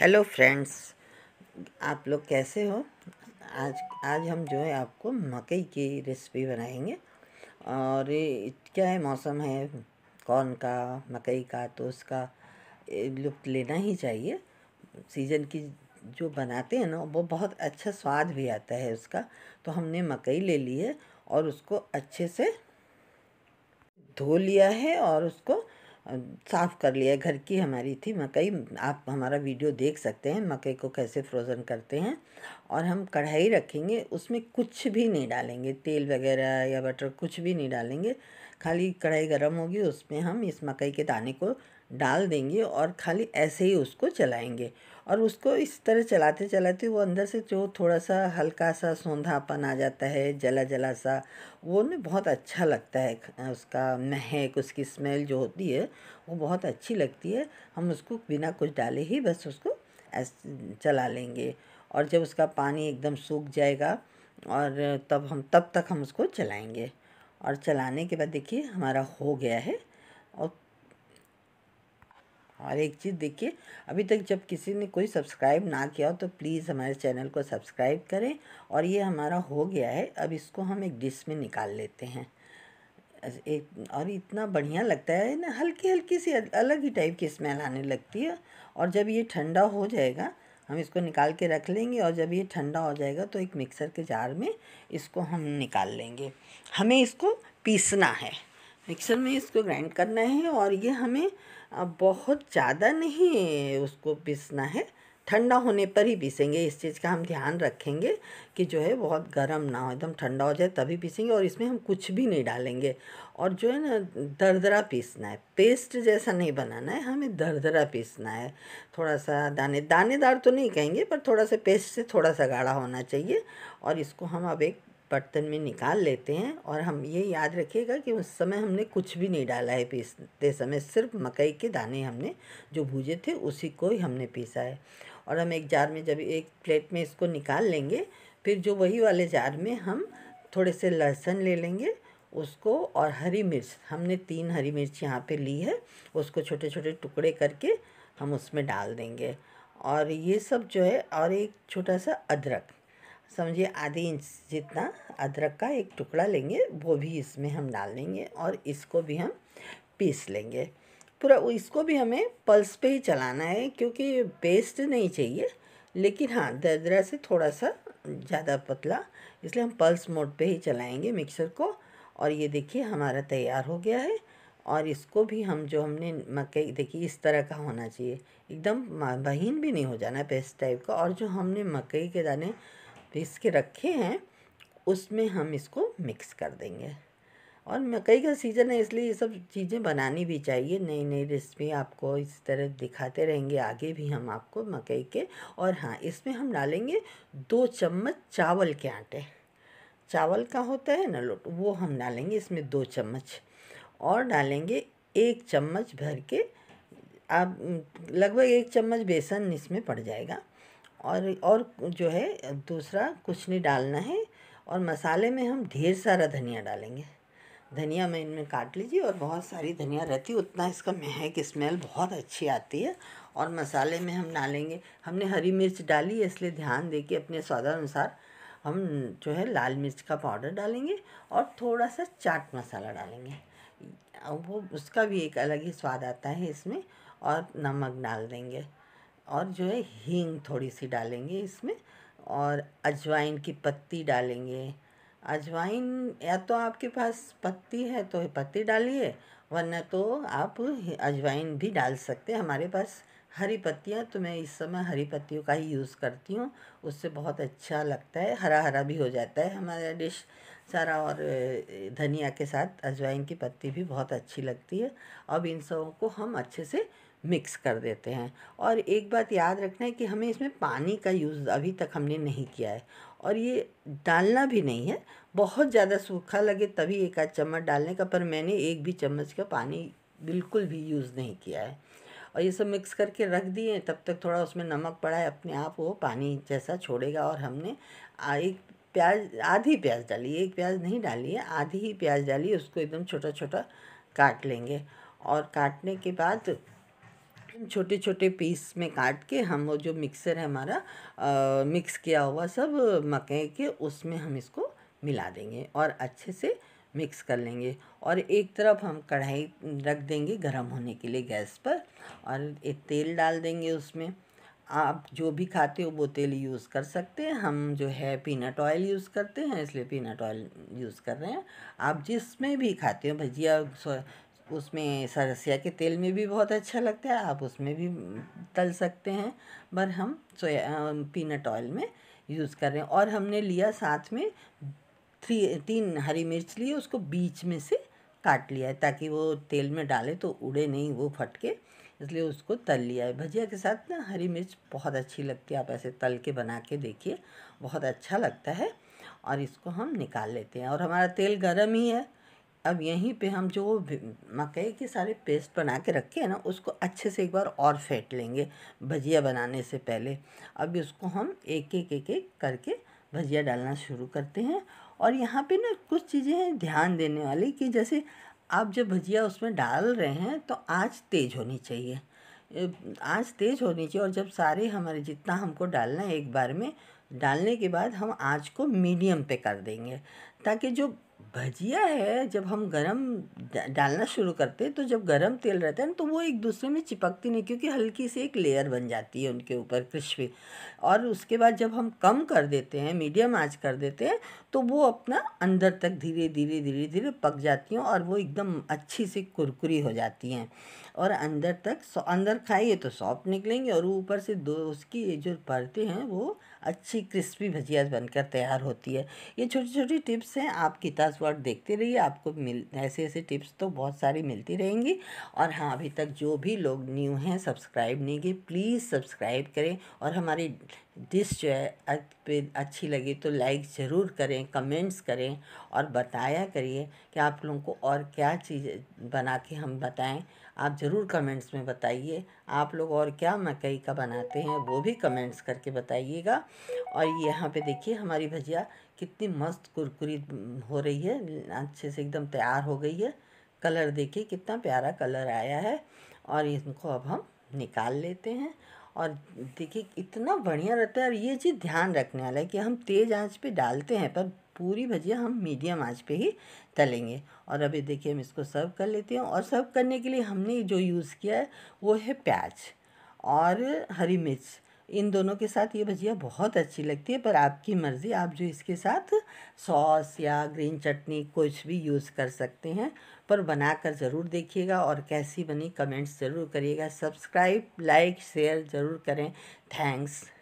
hello friends आप लोग कैसे हो आज आज हम जो है आपको मकई की रेसिपी बनाएंगे और क्या है मौसम है कौन का मकई का तो उसका लुफ्त लेना ही चाहिए सीजन की जो बनाते हैं ना वो बहुत अच्छा स्वाद भी आता है उसका तो हमने मकई ले ली है और उसको अच्छे से धो लिया है और उसको साफ़ कर लिया घर की हमारी थी मकई आप हमारा वीडियो देख सकते हैं मकई को कैसे फ्रोज़न करते हैं और हम कढ़ाई रखेंगे उसमें कुछ भी नहीं डालेंगे तेल वगैरह या बटर कुछ भी नहीं डालेंगे खाली कढ़ाई गर्म होगी उसमें हम इस मकई के दाने को डाल देंगे और खाली ऐसे ही उसको चलाएंगे और उसको इस तरह चलाते चलाते वो अंदर से जो थोड़ा सा हल्का सा सौंधापन आ जाता है जला जला सा वो ना बहुत अच्छा लगता है उसका महक उसकी स्मेल जो होती है वो बहुत अच्छी लगती है हम उसको बिना कुछ डाले ही बस उसको चला लेंगे और जब उसका पानी एकदम सूख जाएगा और तब हम तब तक हम उसको चलाएंगे और चलाने के बाद देखिए हमारा हो गया है और एक चीज़ देखिए अभी तक जब किसी ने कोई सब्सक्राइब ना किया हो तो प्लीज़ हमारे चैनल को सब्सक्राइब करें और ये हमारा हो गया है अब इसको हम एक डिश में निकाल लेते हैं एक और इतना बढ़िया लगता है ना हल्की हल्की सी अलग ही टाइप की स्मेल आने लगती है और जब ये ठंडा हो जाएगा हम इसको निकाल के रख लेंगे और जब ये ठंडा हो जाएगा तो एक मिक्सर के जार में इसको हम निकाल लेंगे हमें इसको पीसना है मिक्सर में इसको ग्राइंड करना है और ये हमें बहुत ज़्यादा नहीं उसको पीसना है ठंडा होने पर ही पीसेंगे इस चीज़ का हम ध्यान रखेंगे कि जो है बहुत गर्म ना हो एकदम ठंडा हो जाए तभी पीसेंगे और इसमें हम कुछ भी नहीं डालेंगे और जो है ना दरदरा पीसना है पेस्ट जैसा नहीं बनाना है हमें दरदरा पीसना है थोड़ा सा दाने दानेदार तो नहीं कहेंगे पर थोड़ा सा पेस्ट से थोड़ा सा गाढ़ा होना चाहिए और इसको हम अब एक बर्तन में निकाल लेते हैं और हम ये याद रखिएगा कि उस समय हमने कुछ भी नहीं डाला है पीसते समय सिर्फ मकई के दाने हमने जो भूजे थे उसी को ही हमने पीसा है और हम एक जार में जब एक प्लेट में इसको निकाल लेंगे फिर जो वही वाले जार में हम थोड़े से लहसुन ले लेंगे उसको और हरी मिर्च हमने तीन हरी मिर्च यहाँ पे ली है उसको छोटे छोटे टुकड़े करके हम उसमें डाल देंगे और ये सब जो है और एक छोटा सा अदरक समझिए आधे इंच जितना अदरक का एक टुकड़ा लेंगे वो भी इसमें हम डाल देंगे और इसको भी हम पीस लेंगे पूरा इसको भी हमें पल्स पे ही चलाना है क्योंकि पेस्ट नहीं चाहिए लेकिन हाँ दरदरा से थोड़ा सा ज़्यादा पतला इसलिए हम पल्स मोड पे ही चलाएंगे मिक्सर को और ये देखिए हमारा तैयार हो गया है और इसको भी हम जो हमने मकई देखिए इस तरह का होना चाहिए एकदम महीन भी नहीं हो जाना पेस्ट टाइप का और जो हमने मकई के दाने पीस के रखे हैं उसमें हम इसको मिक्स कर देंगे और मकई का सीज़न है इसलिए ये सब चीज़ें बनानी भी चाहिए नई नई रेसिपी आपको इस तरह दिखाते रहेंगे आगे भी हम आपको मकई के और हाँ इसमें हम डालेंगे दो चम्मच चावल के आटे चावल का होता है ना लोट वो हम डालेंगे इसमें दो चम्मच और डालेंगे एक चम्मच भर के आप लगभग एक चम्मच बेसन इसमें पड़ जाएगा और और जो है दूसरा कुछ नहीं डालना है और मसाले में हम ढेर सारा धनिया डालेंगे धनिया मैं इनमें काट लीजिए और बहुत सारी धनिया रहती है उतना इसका महक स्मेल बहुत अच्छी आती है और मसाले में हम डालेंगे हमने हरी मिर्च डाली है इसलिए ध्यान दे के अपने स्वादानुसार हम जो है लाल मिर्च का पाउडर डालेंगे और थोड़ा सा चाट मसाला डालेंगे वो उसका भी एक अलग ही स्वाद आता है इसमें और नमक डाल देंगे और जो है हींग थोड़ी सी डालेंगे इसमें और अजवाइन की पत्ती डालेंगे अजवाइन या तो आपके पास पत्ती है तो पत्ती डालिए वरना तो आप अजवाइन भी डाल सकते हैं हमारे पास हरी पत्तियाँ तो मैं इस समय हरी पत्तियों का ही यूज़ करती हूँ उससे बहुत अच्छा लगता है हरा हरा भी हो जाता है हमारा डिश सारा और धनिया के साथ अजवाइन की पत्ती भी बहुत अच्छी लगती है अब इन सबों को हम अच्छे से मिक्स कर देते हैं और एक बात याद रखना है कि हमें इसमें पानी का यूज़ अभी तक हमने नहीं किया है और ये डालना भी नहीं है बहुत ज़्यादा सूखा लगे तभी एक आध चम्मच डालने का पर मैंने एक भी चम्मच का पानी बिल्कुल भी यूज़ नहीं किया है और ये सब मिक्स करके रख दिए तब तक थोड़ा उसमें नमक पड़ा है अपने आप वो पानी जैसा छोड़ेगा और हमने एक प्याज आधी प्याज डाली एक प्याज नहीं डाली है आधी ही प्याज डाली उसको एकदम छोटा छोटा काट लेंगे और काटने के बाद छोटे छोटे पीस में काट के हम वो जो मिक्सर है हमारा आ, मिक्स किया हुआ सब मकई के उसमें हम इसको मिला देंगे और अच्छे से मिक्स कर लेंगे और एक तरफ हम कढ़ाई रख देंगे गर्म होने के लिए गैस पर और एक तेल डाल देंगे उसमें आप जो भी खाते हो वो तेल यूज़ कर सकते हैं हम जो है पीनट ऑयल यूज़ करते हैं इसलिए पीनट ऑयल यूज़ कर रहे हैं आप जिसमें भी खाते हो भजिया उसमें सरसिया के तेल में भी बहुत अच्छा लगता है आप उसमें भी तल सकते हैं पर हम सोया पीनट ऑयल में यूज़ कर रहे हैं और हमने लिया साथ में थ्री तीन हरी मिर्च लिए उसको बीच में से काट लिया है ताकि वो तेल में डाले तो उड़े नहीं वो फटके इसलिए उसको तल लिया है भजिया के साथ ना हरी मिर्च बहुत अच्छी लगती है आप ऐसे तल के बना के देखिए बहुत अच्छा लगता है और इसको हम निकाल लेते हैं और हमारा तेल गर्म ही है अब यहीं पे हम जो मकई के सारे पेस्ट बना के रखे हैं ना उसको अच्छे से एक बार और फेंट लेंगे भजिया बनाने से पहले अब इसको हम एक एक एक एक करके भजिया डालना शुरू करते हैं और यहाँ पे ना कुछ चीज़ें हैं ध्यान देने वाली कि जैसे आप जब भजिया उसमें डाल रहे हैं तो आँच तेज़ होनी चाहिए आँच तेज़ होनी चाहिए और जब सारे हमारे जितना हमको डालना है एक बार में डालने के बाद हम आँच को मीडियम पे कर देंगे ताकि जो भजिया है जब हम गरम डालना शुरू करते हैं तो जब गरम तेल रहता है ना तो वो एक दूसरे में चिपकती नहीं क्योंकि हल्की सी एक लेयर बन जाती है उनके ऊपर क्रिस्पी और उसके बाद जब हम कम कर देते हैं मीडियम आंच कर देते हैं तो वो अपना अंदर तक धीरे धीरे धीरे धीरे पक जाती हैं और वो एकदम अच्छी सी कुरकुरी हो जाती हैं और अंदर तक अंदर खाएंगे तो सॉफ्ट निकलेंगे और ऊपर से दो उसकी ये जो परतें हैं वो अच्छी क्रिस्पी भजिया बनकर तैयार होती है ये छोटी छोटी टिप्स हैं आप किताज वर्ड देखते रहिए आपको मिल ऐसे ऐसे टिप्स तो बहुत सारी मिलती रहेंगी और हाँ अभी तक जो भी लोग न्यू हैं सब्सक्राइब नहीं किए प्लीज़ सब्सक्राइब करें और हमारी डिश जो है पे अच्छी लगी तो लाइक ज़रूर करें कमेंट्स करें और बताया करिए कि आप लोगों को और क्या चीज़ बना के हम बताएं आप ज़रूर कमेंट्स में बताइए आप लोग और क्या मकई का बनाते हैं वो भी कमेंट्स करके बताइएगा और यहाँ पे देखिए हमारी भजिया कितनी मस्त कुरकुरी हो रही है अच्छे से एकदम तैयार हो गई है कलर देखिए कितना प्यारा कलर आया है और इनको अब हम निकाल लेते हैं और देखिए इतना बढ़िया रहता है और ये चीज़ ध्यान रखने वाला है कि हम तेज़ आँच पर डालते हैं पर पूरी भजिया हम मीडियम आंच पे ही तलेंगे और अभी देखिए हम इसको सर्व कर लेते हैं और सर्व करने के लिए हमने जो यूज़ किया है वो है प्याज और हरी मिर्च इन दोनों के साथ ये भजिया बहुत अच्छी लगती है पर आपकी मर्ज़ी आप जो इसके साथ सॉस या ग्रीन चटनी कुछ भी यूज़ कर सकते हैं पर बना कर ज़रूर देखिएगा और कैसी बनी कमेंट्स ज़रूर करिएगा सब्सक्राइब लाइक शेयर ज़रूर करें थैंक्स